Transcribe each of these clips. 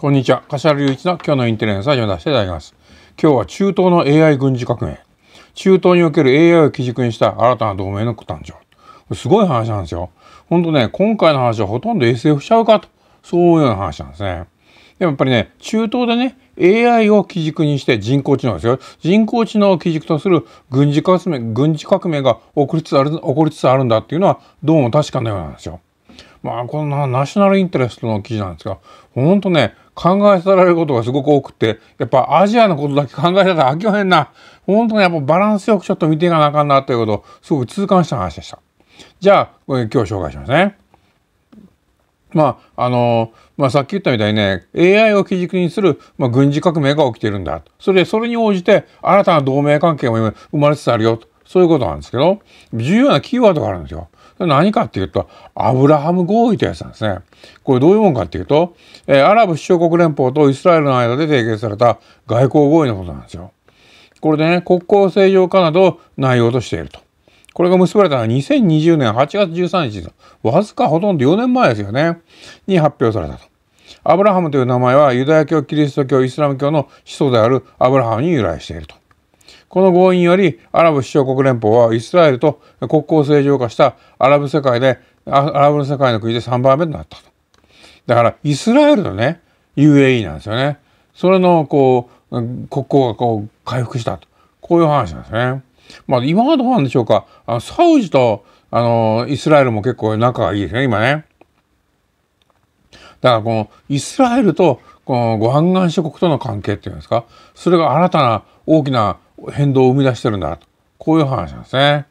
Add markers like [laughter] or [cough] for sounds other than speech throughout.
こんにちは。柏隆一の今日のインテリアンスを読み出していただきます。今日は中東の AI 軍事革命。中東における AI を基軸にした新たな同盟の誕生。すごい話なんですよ。ほんとね、今回の話はほとんど SF しちゃうかと、そういうような話なんですね。でもやっぱりね、中東でね、AI を基軸にして人工知能ですよ。人工知能を基軸とする軍事革命、軍事革命が起こりつつある、起こりつつあるんだっていうのは、どうも確かなようなんですよ。まあ、こんなナショナルインテレストの記事なんですが、ほんとね、考えさせられることがすごく多くて、やっぱアジアのことだけ考えたら飽きまへんな。本当にやっぱバランスよくちょっと見ていかなあかんなということをすごく痛感した話でした。じゃあ、今日紹介しますね。まあ、あの、まあ、さっき言ったみたいにね、AI を基軸にする、まあ、軍事革命が起きてるんだ。それで、それに応じて新たな同盟関係も生まれつつあるよそういうことなんですけど、重要なキーワードがあるんですよ。何かっていうと、アブラハム合意というやつなんですね。これどういうもんかっていうと、えー、アラブ首長国連邦とイスラエルの間で締結された外交合意のことなんですよ。これでね、国交正常化などを内容としていると。これが結ばれたのは2020年8月13日の、わずかほとんど4年前ですよね、に発表されたと。アブラハムという名前はユダヤ教、キリスト教、イスラム教の始祖であるアブラハムに由来していると。この合意によりアラブ首長国連邦はイスラエルと国交正常化したアラブ世界でアラブの世界の国で3番目になったと。だからイスラエルのね UAE なんですよね。それのこう国交がこう回復したとこういう話なんですね。まあ今はどうなんでしょうかあのサウジとあのイスラエルも結構仲がいいですね今ね。だからこのイスラエルとこのご湾岸諸国との関係っていうんですかそれが新たな大きな変動を生み出してるんだと。こういう話なんですね。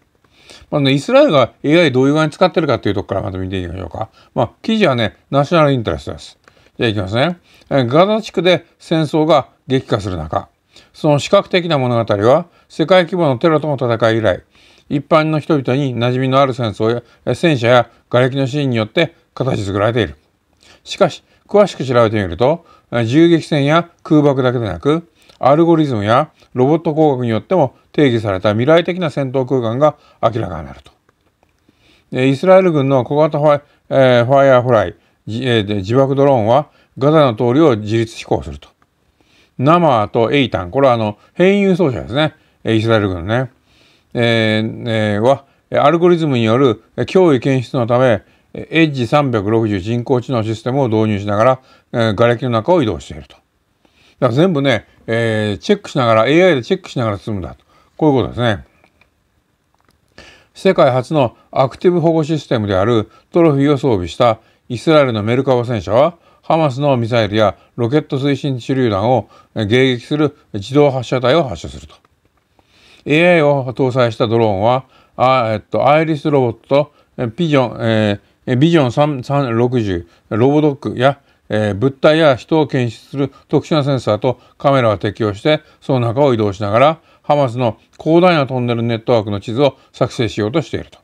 まあね、イスラエルが AI どういう具合に使ってるかっていうとこからまた見ていきましょうか。まあ、記事はね、ナショナルインタレストです。じゃあいきますね。ガザ地区で戦争が激化する中、その視覚的な物語は世界規模のテロとの戦い以来、一般の人々に馴染みのある戦争や戦車や瓦礫のシーンによって形作られている。しかし、詳しく調べてみると、銃撃戦や空爆だけでなく、アルゴリズムやロボット工学によっても定義された未来的な戦闘空間が明らかになると。イスラエル軍の小型ファイ,、えー、ファイアフライ、えー、自爆ドローンはガザの通りを自立飛行すると。ナマーとエイタン、これはあの変異輸送車ですね。イスラエル軍ね。えーえー、はアルゴリズムによる脅威検出のためエッジ360人工知能システムを導入しながら、えー、瓦礫の中を移動していると。だから全部ねえー、チェックしながら AI でチェックしながら進むんだとこういうことですね。世界初のアクティブ保護システムであるトロフィーを装備したイスラエルのメルカバ戦車はハマスのミサイルやロケット推進手榴弾を迎撃する自動発射体を発射すると。AI を搭載したドローンはあ、えっと、アイリスロボットとピジョン、えー、ビジョン360ロボドックやえー、物体や人を検出する特殊なセンサーとカメラを適用してその中を移動しながらハマスの広大なトンネルネットワークの地図を作成しようとしていると。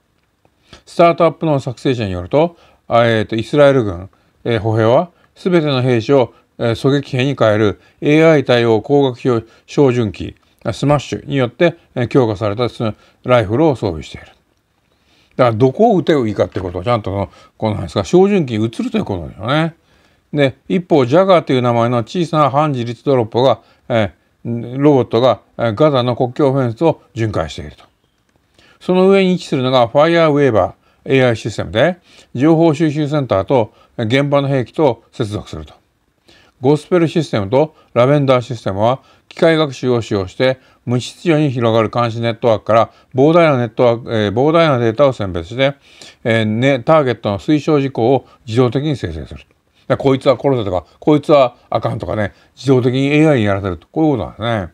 スタートアップの作成者によると,、えー、とイスラエル軍、えー、歩兵は全ての兵士を、えー、狙撃兵に変える AI 対応光学標準機スマッシュによって、えー、強化されたライフルを装備している。だからどこを撃てばいいかってことをちゃんとこのですが照準器に移るということですよね。で一方ジャガーという名前の小さな反自立ドロップが、えー、ロボットがガザの国境フェンスを巡回していると。その上に位置するのがファイアーウェーバー AI システムで情報収集センターと現場の兵器と接続すると。ゴスペルシステムとラベンダーシステムは機械学習を使用して無秩序に広がる監視ネットワークから膨大なネットワーク、えー、膨大なデータを選別して、えーね、ターゲットの推奨事項を自動的に生成する。だこいつはコロナとか、こいつはあかんとかね、自動的に AI にやらせると、こういうことなんで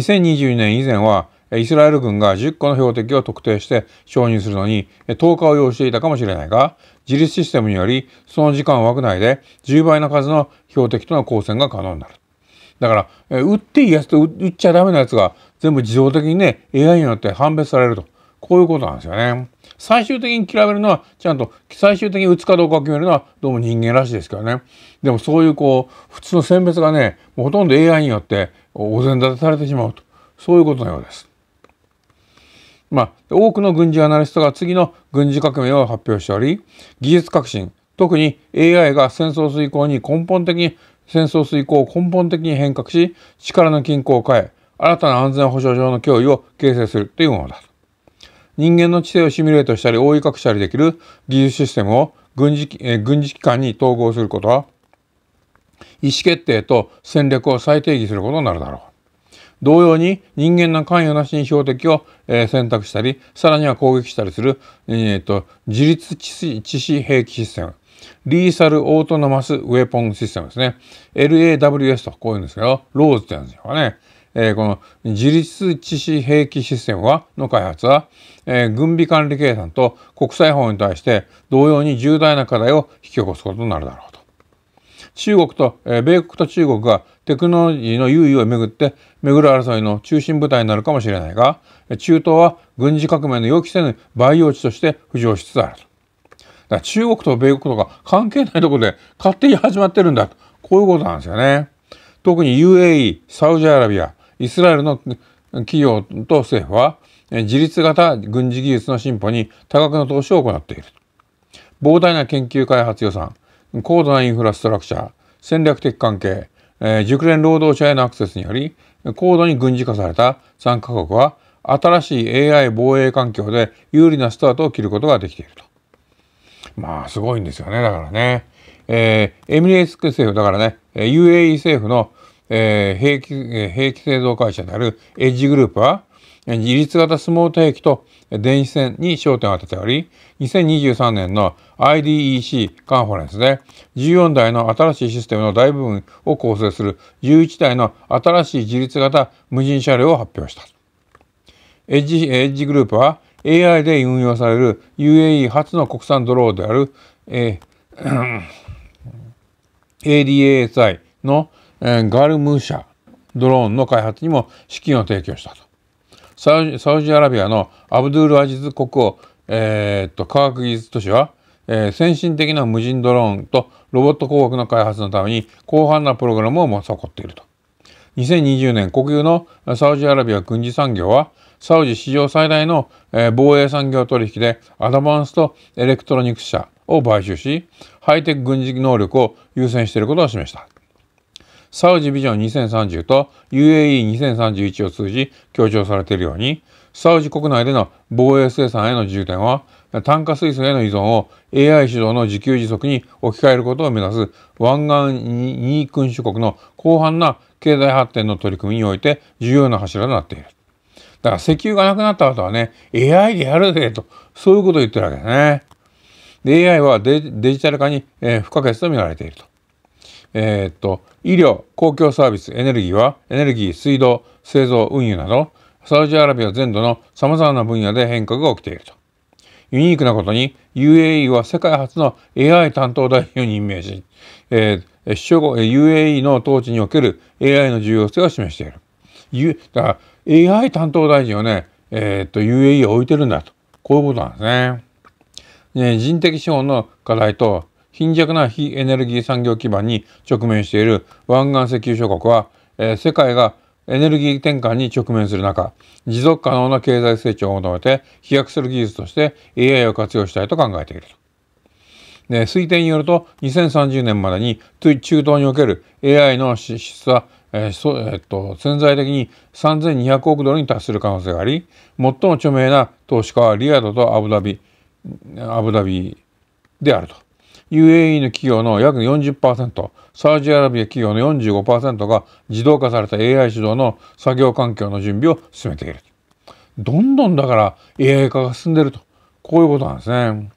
すね。2022年以前は、イスラエル軍が10個の標的を特定して承認するのに10日を要していたかもしれないが、自律システムにより、その時間枠内で10倍の数の標的との交戦が可能になる。だから、撃っていいやつと撃っちゃダメなやつが全部自動的にね、AI によって判別されると。こういうことなんですよね。最終的に比めるのはちゃんと最終的に打つかどうかを決めるのはどうも人間らしいですけどねでもそういうこう普通の選別がねもうほとんど AI によってお膳立てされてしまうとそういうことのようです。まあ、多くの軍事アナリストが次の軍事革命を発表しており技術革新特に AI が戦争遂行に根本的に戦争遂行を根本的に変革し力の均衡を変え新たな安全保障上の脅威を形成するというものだと。人間の知性をシミュレートしたり覆い隠したりできる技術システムを軍事,、え軍事機関に統合することは意思決定と戦略を再定義することになるだろう。同様に人間の関与なしに標的を、え選択したりさらには攻撃したりする、えーと、と自立致死兵器システムリーサル・オートノマス・ウェポン・システムですね。LAWS とこういうんですけど、ローズってやつですかね。えー、この自立致死兵器システムはの開発は、えー、軍備管理計算と国際法に対して同様に重大な課題を引き起こすことになるだろうと。中国と、えー、米国と中国がテクノロジーの優位をめぐって巡る争いの中心部隊になるかもしれないが中東は軍事革命の予期せぬ培養地として浮上しつつあると。だ中国と米国とか関係ないとこで勝手に始まってるんだとこういうことなんですよね。特に UAE サウジアラビアイスラエルの企業と政府は自立型軍事技術の進歩に多額の投資を行っている膨大な研究開発予算高度なインフラストラクチャー戦略的関係、熟練労働者へのアクセスにより高度に軍事化された参加国は新しい AI 防衛環境で有利なスタートを切ることができているとまあすごいんですよねだからね、えー、エミレーツ政府だからね UAE 政府のえー、兵器、兵器製造会社であるエッジグループは、自立型スモート兵器と電子戦に焦点を当てており、2023年の IDEC カンファレンスで14台の新しいシステムの大部分を構成する11台の新しい自立型無人車両を発表した。エッジ、エッジグループは AI で運用される UAE 初の国産ドローンである、えー、ADASI [clears throat] のえー、ガルム社ドローンの開発にも資金を提供したとサウサウジアラビアのアブドゥール・アジズ国王、えー、と科学技術都市は、えー、先進的な無人ドローンとロボット工学の開発のために広範なプログラムを持ち誇っていると2020年国有のサウジアラビア軍事産業はサウジ史上最大の防衛産業取引でアドバンスとエレクトロニクス社を買収しハイテク軍事能力を優先していることを示した。サウジビジョン2030と UAE2031 を通じ強調されているように、サウジ国内での防衛生産への重点は、炭化水素への依存を AI 主導の自給自足に置き換えることを目指す湾岸2君主国の広範な経済発展の取り組みにおいて重要な柱となっている。だから石油がなくなった後はね、AI でやるぜと、そういうことを言ってるわけですね。で、AI はデジタル化に、え不可欠と見られていると。えー、っと、医療、公共サービス、エネルギーは、エネルギー、水道、製造、運輸など、サウジアラビア全土の様々な分野で変化が起きていると。ユニークなことに UAE は世界初の AI 担当代表に任命し、えー、首相後 UAE の統治における AI の重要性を示している。U、だから AI 担当大臣をね、えー、っと UAE を置いてるんだと。こういうことなんですね。ね人的資本の課題と貧弱な非エネルギー産業基盤に直面している湾岸石油諸国は、えー、世界がエネルギー転換に直面する中、持続可能な経済成長を求めて飛躍する技術として AI を活用したいと考えていると。で推定によると2030年までに中東における AI の支出は、えーそえー、っと潜在的に3200億ドルに達する可能性があり最も著名な投資家はリアドとアブダビアブダビであると。UAE の企業の約40%、サウジアラビア企業の45%が自動化された AI 主導の作業環境の準備を進めている。どんどんだから AI 化が進んでいると、こういうことなんですね。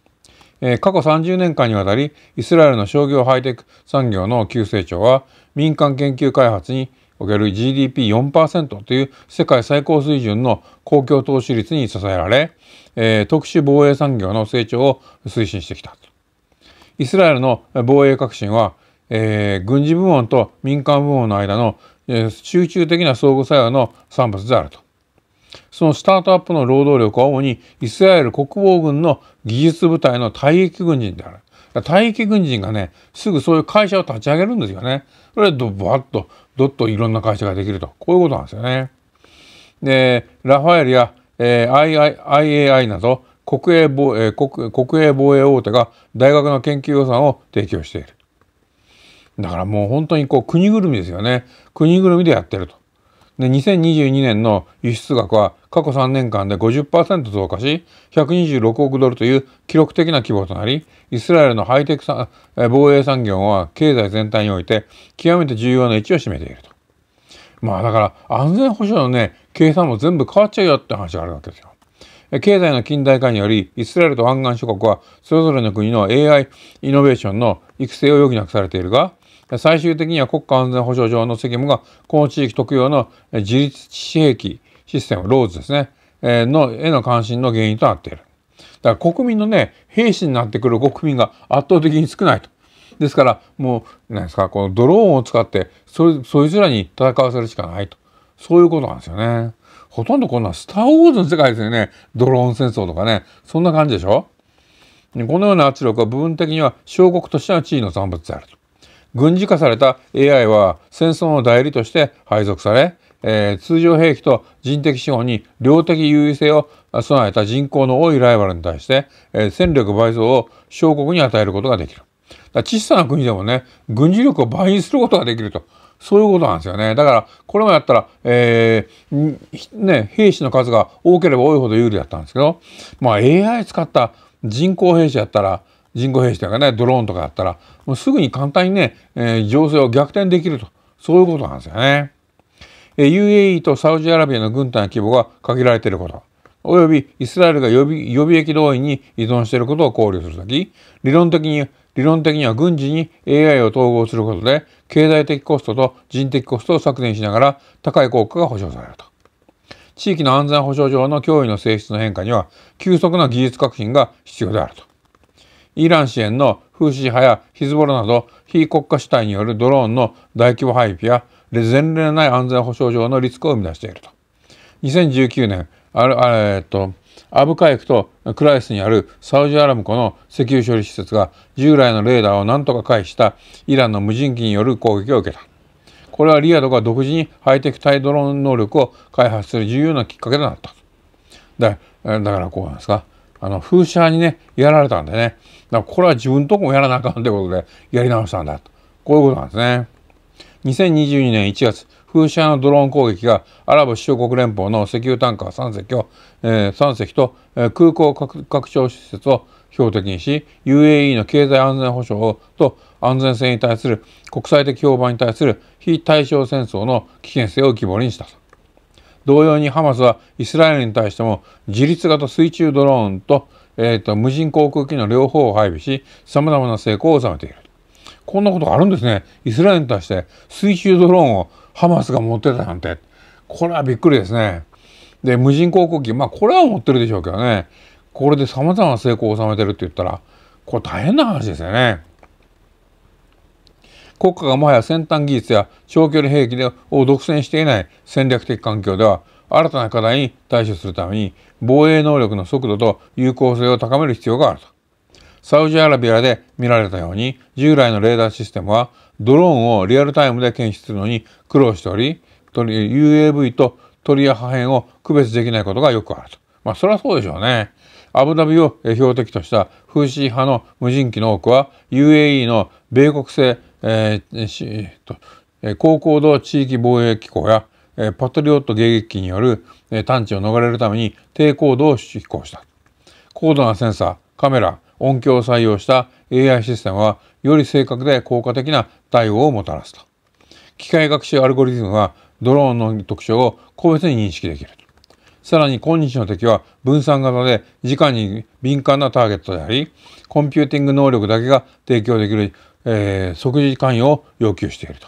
えー、過去30年間にわたり、イスラエルの商業ハイテク産業の急成長は、民間研究開発における GDP4% という世界最高水準の公共投資率に支えられ、えー、特殊防衛産業の成長を推進してきた。イスラエルの防衛革新は、えー、軍事部門と民間部門の間の、えー、集中的な相互作用の産物であると。そのスタートアップの労働力は主にイスラエル国防軍の技術部隊の退役軍人である。退役軍人がね、すぐそういう会社を立ち上げるんですよね。それでドバッと、どっといろんな会社ができると。こういうことなんですよね。で、ラファエルや、えー、IAI など、国営防衛国国営防衛大手が大学の研究予算を提供しているだからもう本当にこう国ぐるみですよね国ぐるみでやってるとで2022年の輸出額は過去3年間で50%増加し126億ドルという記録的な規模となりイスラエルのハイテクさ防衛産業は経済全体において極めて重要な位置を占めているとまあだから安全保障のね計算も全部変わっちゃうよって話があるわけですよ。経済の近代化により、イスラエルと湾岸諸国は、それぞれの国の AI イノベーションの育成を余儀なくされているが、最終的には国家安全保障上の責務が、この地域特有の自立地兵器システム、ローズですね、えの、への関心の原因となっている。だから国民のね、兵士になってくる国民が圧倒的に少ないと。ですから、もう、なんですか、このドローンを使って、そ、そいつらに戦わせるしかないと。そういうことなんですよね。ほとんどこんなスター・ウォーズの世界ですよね。ドローン戦争とかね。そんな感じでしょこのような圧力は部分的には小国としての地位の産物であると。軍事化された AI は戦争の代理として配属され、えー、通常兵器と人的資本に量的優位性を備えた人口の多いライバルに対して、えー、戦力倍増を小国に与えることができる。だ小さな国でもね、軍事力を倍にすることができると。そういうことなんですよね。だから、これもやったら、えー、ね、兵士の数が多ければ多いほど有利だったんですけど、まあ AI 使った人工兵士やったら、人工兵士というかね、ドローンとかやったら、もうすぐに簡単にね、えー、情勢を逆転できると、そういうことなんですよね。えー、UAE とサウジアラビアの軍隊の規模が限られていること。およびイスラエルが予備予備役動員に依存していることを考慮するとき、理論的に理論的には軍事に AI を統合することで経済的コストと人的コストを削減しながら高い効果が保障されると。地域の安全保障上の脅威の性質の変化には急速な技術革新が必要であると。イラン支援のフーシ派やヒズボラなど非国家主体によるドローンの大規模配備や前例のない安全保障上のリスクを生み出していると。2019年、あれ、えっと、アブカイクとクライスにあるサウジアラムコの石油処理施設が従来のレーダーを何とか回避したイランの無人機による攻撃を受けた。これはリアドが独自にハイテク対ドローン能力を開発する重要なきっかけとなった。だだからこうなんですか。あの、風車にね、やられたんでね。だからこれは自分とこもやらなあかんということで、やり直したんだと。こういうことなんですね。2022年1月、風車のドローン攻撃がアラブ首長国連邦の石油タンカー3隻を、えー、3隻と、え空港拡張施設を標的にし UAE の経済安全保障と安全性に対する国際的評判に対する非対称戦争の危険性を浮き彫りにした同様にハマスはイスラエルに対しても自立型水中ドローンと,、えーと無人航空機の両方を配備しさまざまな成功を収めているこんなことがあるんですねイスラエルに対して水中ドローンをハマスが持ってたなんてこれはびっくりですね。で無人航空機まあこれは持ってるでしょうけどねこれでさまざまな成功を収めてるって言ったらこれ大変な話ですよね。国家がもはや先端技術や長距離兵器を独占していない戦略的環境では新たな課題に対処するために防衛能力の速度と有効性を高める必要があると。サウジアラビアで見られたように従来のレーダーシステムはドローンをリアルタイムで検出するのに苦労しており、UAV と鳥や破片を区別できないことがよくあると。まあ、それはそうでしょうね。アブダビを標的とした風刺派の無人機の多くは UAE の米国製、えー、え高高度地域防衛機構や、えパトリオット迎撃機による、え探知を逃れるために低高度を飛行した。高度なセンサー、カメラ、音響を採用した AI システムはより正確で効果的な対応をもたらすと。機械学習アルゴリズムはドローンの特徴を個別に認識できるさらに今日の敵は分散型で時間に敏感なターゲットであり、コンピューティング能力だけが提供できる、えー、即時関与を要求していると。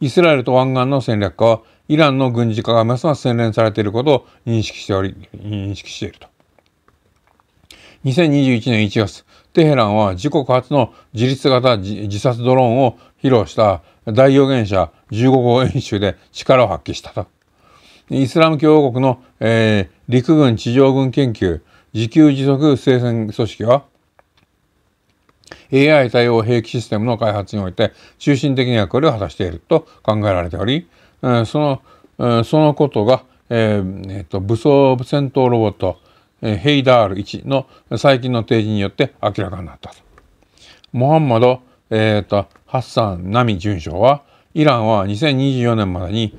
イスラエルと湾岸の戦略家は、イランの軍事化がますます洗練されていることを認識しており、認識していると。2021年1月、テヘランは自国初の自立型自殺ドローンを披露した大予言者15号演習で力を発揮したと。イスラム共和国の、えー、陸軍地上軍研究自給自足生産組織は AI 対応兵器システムの開発において中心的な役割を果たしていると考えられており、えー、その、そのことが、えーえーと武装戦闘ロボットヘイダール1の最近の提示によって明らかになったと。モハンマド、えーと、ハッサン・ナミ准将はイランは2024年までに、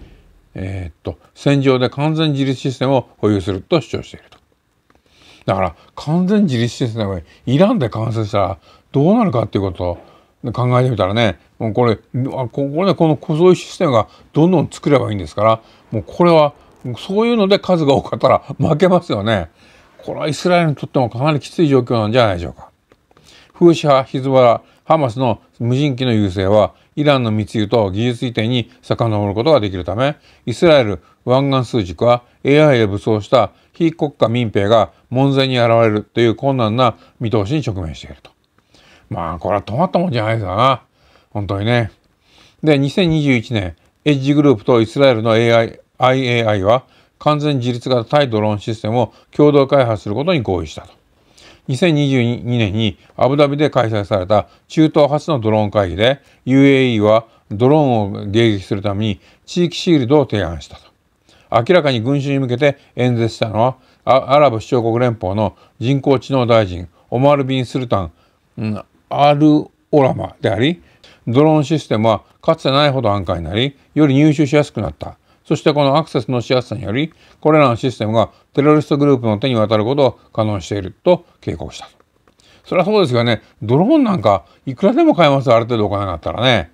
えーと、戦場で完全自立システムを保有すると主張していると。だから完全自立システムがイランで完成したらどうなるかっていうことを考えてみたらねもうこれここでこの小僧システムがどんどん作ればいいんですからもうこれはそういうので数が多かったら負けますよね。これはイスラエルにとってもかなりきつい状況なんじゃないでしょうか。フーシ派、ヒズボラ、ハマスの無人機の優勢はイランの密輸と技術移転に遡ることができるため、イスラエル湾岸数軸は AI で武装した非国家民兵が門前に現れるという困難な見通しに直面していると。まあ、これは止まったもんじゃないですな。本当にね。で、2021年、エッジグループとイスラエルの AI、IAI は完全自立型対ドローンシステムを共同開発することに合意したと。2022年にアブダビで開催された中東初のドローン会議で UAE はドローンを迎撃するために地域シールドを提案したと。明らかに群衆に向けて演説したのはアラブ首長国連邦の人工知能大臣オマール・ビン・スルタン、うん、アル・オラマでありドローンシステムはかつてないほど安価になりより入手しやすくなったそしてこのアクセスのしやすさにより、これらのシステムがテロリストグループの手に渡ることを可能にしていると警告した。それはそうですよね。ドローンなんかいくらでも買えますある程度お金があったらね。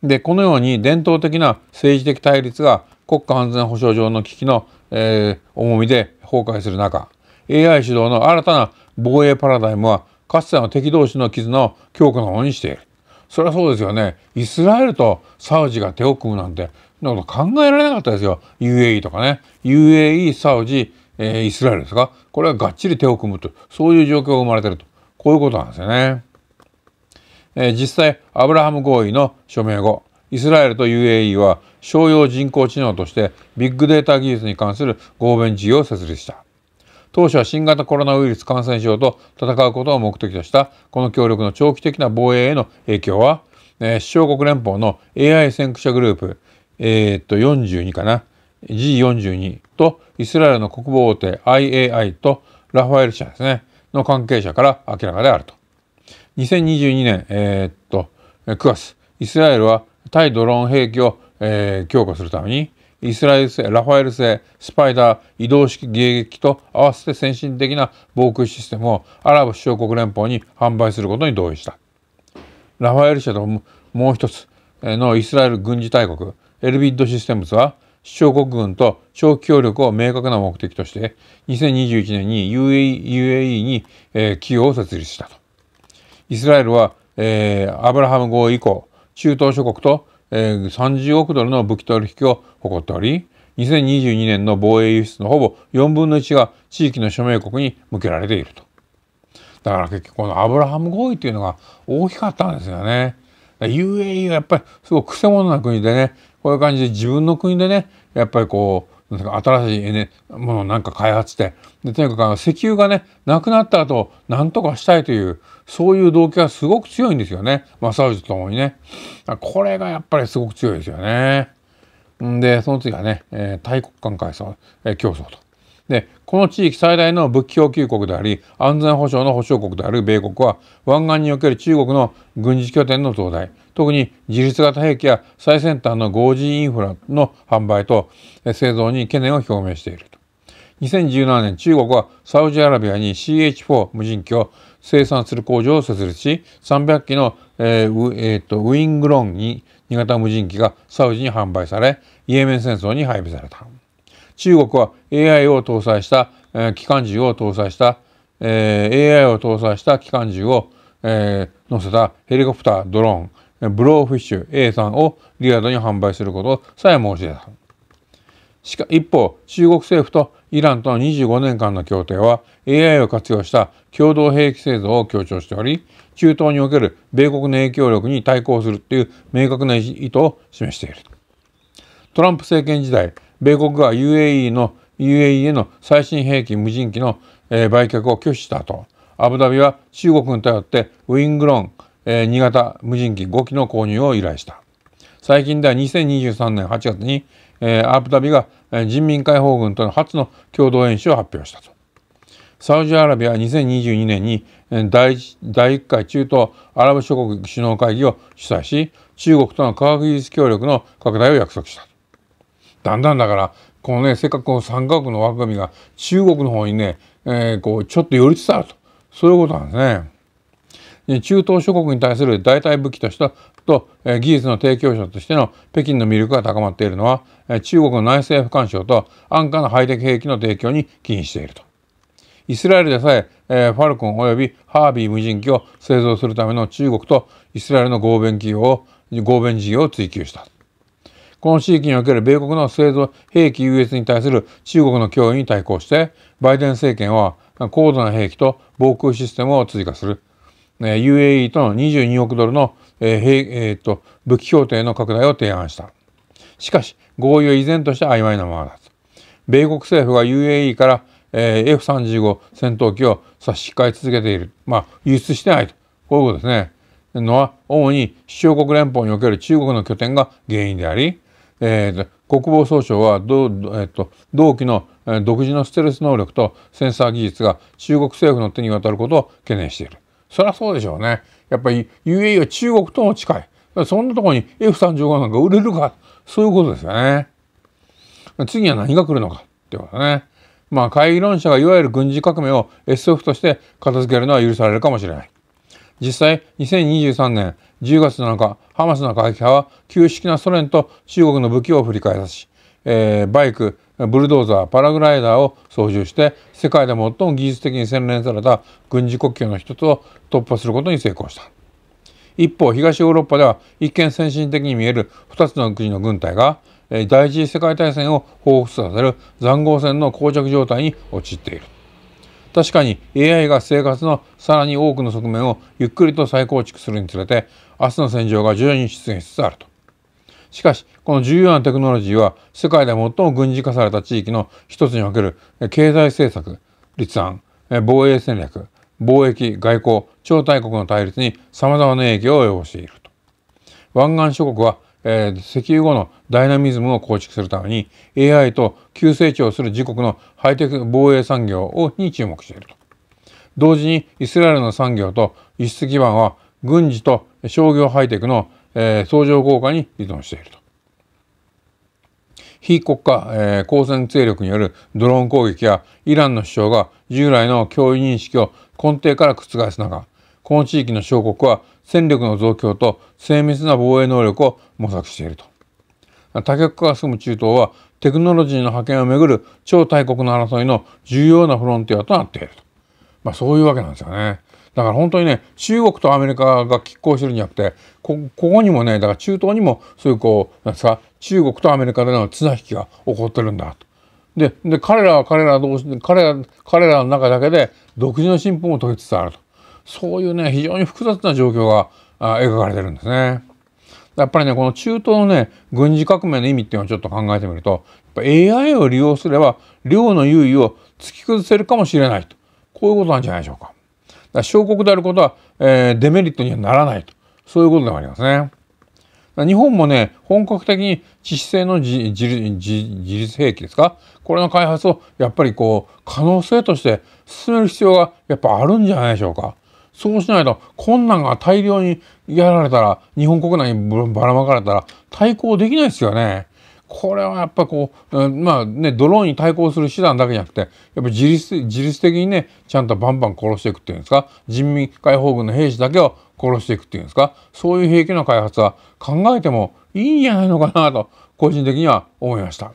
で、このように伝統的な政治的対立が国家安全保障上の危機の、えー、重みで崩壊する中、AI 主導の新たな防衛パラダイムはかつての敵同士の絆を強固なものにしている。それはそうですよね。イスラエルとサウジが手を組むなんてなこと考えられなかったですよ。UAE とかね。UAE、サウジ、えー、イスラエルですか。これはがっちり手を組むと。そういう状況が生まれてると。こういうことなんですよね。えー、実際、アブラハム合意の署名後、イスラエルと UAE は商用人工知能としてビッグデータ技術に関する合弁事業を設立した。当初は新型コロナウイルス感染症と戦うことを目的としたこの協力の長期的な防衛への影響は、えー、相国連邦の AI 先駆者グループえー、っと42かな G42 とイスラエルの国防大手 IAI とラファエル社ですねの関係者から明らかであると2022年、えー、っと9月イスラエルは対ドローン兵器を、えー、強化するためにイスラエル製ラファエル製スパイダー移動式迎撃機と合わせて先進的な防空システムをアラブ首長国連邦に販売することに同意したラファエル社ともう一つのイスラエル軍事大国エルビッドシステムズは主張国軍と長期協力を明確な目的として2021年に UAE, UAE に、えー、企業を設立したとイスラエルは、えー、アブラハム合意以降中東諸国と、えー、30億ドルの武器取引を誇っており2022年の防衛輸出のほぼ4分の1が地域の署名国に向けられているとだから結局このアブラハム合意っていうのが大きかったんですよね UAE はやっぱりすごくくせ者な国でねこういう感じで自分の国でねやっぱりこう新しい、ね、ものをなんか開発してでとにかく石油がねなくなった後なんとかしたいというそういう動機がすごく強いんですよねマサウジとともにねこれがやっぱりすごく強いですよねでその次はね、えー、大国間階層、えー、競争とでこの地域最大の武器供給国であり安全保障の保障国である米国は湾岸における中国の軍事拠点の増大特に自立型兵器や最先端の 5G インフラの販売と製造に懸念を表明していると。2017年中国はサウジアラビアに CH4 無人機を生産する工場を設立し300機の、えーえー、とウィングロンに2型無人機がサウジに販売されイエメン戦争に配備された。中国は AI を搭載した、えー、機関銃を搭載した、えー、AI を搭載した機関銃を、えー、乗せたヘリコプター、ドローン、ブローフィッシュ A3 をリアルに販売することさえ申し出た。しか一方、中国政府とイランとの25年間の協定は AI を活用した共同兵器製造を強調しており、中東における米国の影響力に対抗するという明確な意図を示している。トランプ政権時代、米国が UAE の UAE への最新兵器無人機の、売却を拒否したとアブダビは中国に頼ってウィングロン、新型無人機5機の購入を依頼した最近では2023年8月に、アブダビが人民解放軍との初の共同演習を発表したとサウジアラビアは2022年に第 1, 第1回中東アラブ諸国首脳会議を主催し中国との科学技術協力の拡大を約束しただんだんだからこのねせっかくこの三角の枠組みが中国の方にね、えー、こうちょっと寄りつつあるとそういうことなんですね。中東諸国に対する代替武器としてとえ技術の提供者としての北京の魅力が高まっているのはえ中国の内政不干渉と安価なハイテク兵器の提供に起因していると。イスラエルでさえファルコン及びハービー無人機を製造するための中国とイスラエルの合弁企業を合弁事業を追求した。この地域における米国の製造兵器優越に対する中国の脅威に対抗してバイデン政権は高度な兵器と防空システムを追加する UAE との22億ドルの、ええー、と武器協定の拡大を提案したしかし合意は依然として曖昧なままだ米国政府が UAE から、え F35 戦闘機を差し控え続けているまあ輸出してないとこういうことですねのは主に主張国連邦における中国の拠点が原因でありえー、国防総省は、えー、同期の独自のステルス能力とセンサー技術が中国政府の手に渡ることを懸念している。そりゃそうでしょうね。やっぱり UAE は中国とも近い。そんなところに F35 なんか売れるか、そういうことですよね。次は何が来るのかっていうことね。まあ、会議論者がいわゆる軍事革命を SF として片付けるのは許されるかもしれない。実際、2023年10月7日、ハマスの過激派は旧式なソ連と中国の武器を振り返さし、えー、バイク、ブルドーザー、パラグライダーを操縦して、世界で最も技術的に洗練された軍事国境の一つを突破することに成功した。一方、東ヨーロッパでは一見先進的に見える2つの国の軍隊が、第一次世界大戦を彷彿させる塹壕戦の膠着状態に陥っている。確かに AI が生活のさらに多くの側面をゆっくりと再構築するにつれて明日の戦場が徐々に出現しつつあると。しかしこの重要なテクノロジーは世界で最も軍事化された地域の一つにおける経済政策立案防衛戦略貿易外交超大国の対立にさまざまな影響を及ぼしていると。湾岸諸国はえー、石油後のダイナミズムを構築するために AI と急成長する自国のハイテク防衛産業をに注目していると同時にイスラエルの産業と輸出基盤は軍事と商業ハイテクの、えー、相乗効果に依存していると非国家、えー、交戦勢力によるドローン攻撃やイランの主張が従来の脅威認識を根底から覆す中この地域の小国は戦力の増強と精密な防衛能力を模索していると多極化が進む中東はテクノロジーの覇権をめぐる超大国の争いの重要なフロンティアとなっていると、まあ、そういうわけなんですよね。だから本当にね中国とアメリカが拮抗してるんじゃなくてここにもねだから中東にもそういうこうなんですか中国とアメリカでの綱引きが起こってるんだと。でで彼らは彼ら同士彼ら彼らの中だけで独自の進歩も取りつつあると。そういうね非常に複雑な状況が描かれてるんですね。やっぱりねこの中東のね軍事革命の意味っていうのをちょっと考えてみるとやっぱ AI を利用すれば量の優位を突き崩せるかもしれないとこういうことなんじゃないでしょうか。だ小国であることは、えー、デメリットにはならないとそういうことでもありますね。日本もね本格的に致死性の自立兵器ですかこれの開発をやっぱりこう可能性として進める必要がやっぱあるんじゃないでしょうか。そうしないと困難が大量にやられたら日本国内にばらまかれたら対抗できないですよね。これはやっぱこう、まあね、ドローンに対抗する手段だけじゃなくて、やっぱ自律、自律的にね、ちゃんとバンバン殺していくっていうんですか、人民解放軍の兵士だけを殺していくっていうんですか、そういう兵器の開発は考えてもいいんじゃないのかなと、個人的には思いました。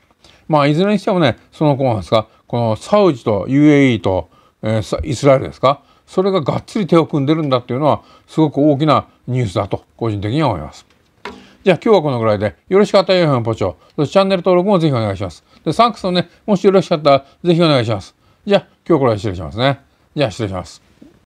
まあ、いずれにしてもね、その後なんですか、このサウジと UAE と、えー、イスラエルですか、それががっつり手を組んでるんだっていうのはすごく大きなニュースだと個人的には思います。じゃあ今日はこのぐらいで、よろしかったよ良い評価ポチしてチャンネル登録もぜひお願いします。で、サンクスもね、もしよろしかったらぜひお願いします。じゃあ今日はこれは失礼しますね。じゃあ失礼します。